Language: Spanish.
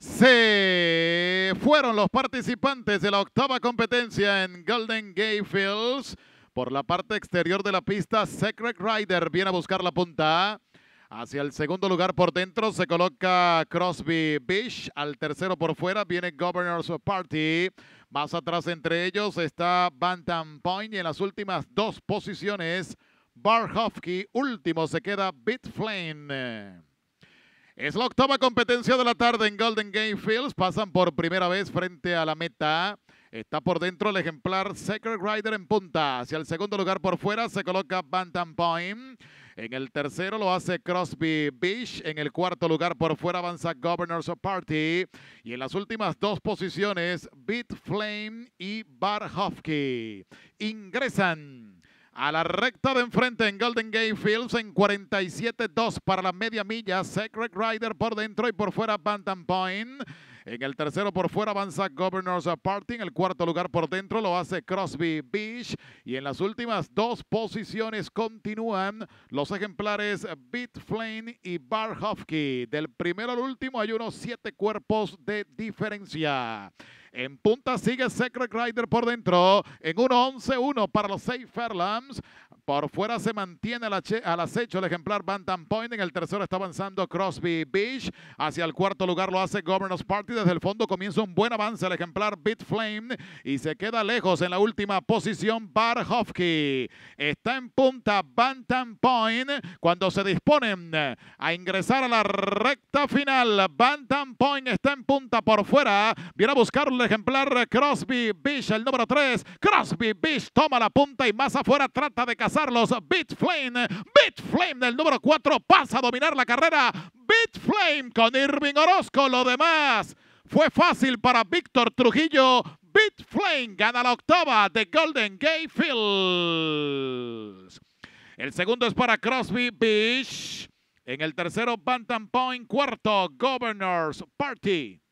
Se fueron los participantes de la octava competencia en Golden Gate Fields. Por la parte exterior de la pista, Secret Rider viene a buscar la punta. Hacia el segundo lugar por dentro se coloca Crosby Beach. Al tercero por fuera viene Governor's Party. Más atrás entre ellos está Bantam Point. Y en las últimas dos posiciones, Bar Último se queda Bit Flame. Es la octava competencia de la tarde en Golden Game Fields. Pasan por primera vez frente a la meta. Está por dentro el ejemplar Secret Rider en punta. Hacia el segundo lugar por fuera se coloca Bantam Point. En el tercero lo hace Crosby Beach. En el cuarto lugar por fuera avanza Governors Party. Y en las últimas dos posiciones, Beat Flame y Bar Ingresan a la recta de enfrente en Golden Gate Fields en 47-2 para la media milla. Secret Rider por dentro y por fuera Bantam Point. En el tercero por fuera avanza Governors Party. En el cuarto lugar por dentro lo hace Crosby Beach. Y en las últimas dos posiciones continúan los ejemplares Beat Flame y Bar Del primero al último hay unos siete cuerpos de diferencia. En punta sigue Secret Rider por dentro. En 1-11-1 para los 6 Fairlams. Por fuera se mantiene al, acecho el ejemplar Bantam Point. En el tercero está avanzando Crosby Beach. Hacia el cuarto lugar lo hace Governor's Party. Desde el fondo comienza un buen avance el ejemplar Bit Flame. Y se queda lejos en la última posición Bar Hofke. Está en punta Bantam Point. Cuando se disponen a ingresar a la recta final, Bantam Point está en punta por fuera. Viene a buscar el ejemplar Crosby Beach, el número 3. Crosby Beach toma la punta y más afuera trata de cazar Flame. Bit Flame del número 4 pasa a dominar la carrera. Flame con Irving Orozco. Lo demás fue fácil para Víctor Trujillo. Flame gana la octava de Golden Gate Fields. El segundo es para Crosby Beach. En el tercero, Bantam Point. Cuarto, Governors Party.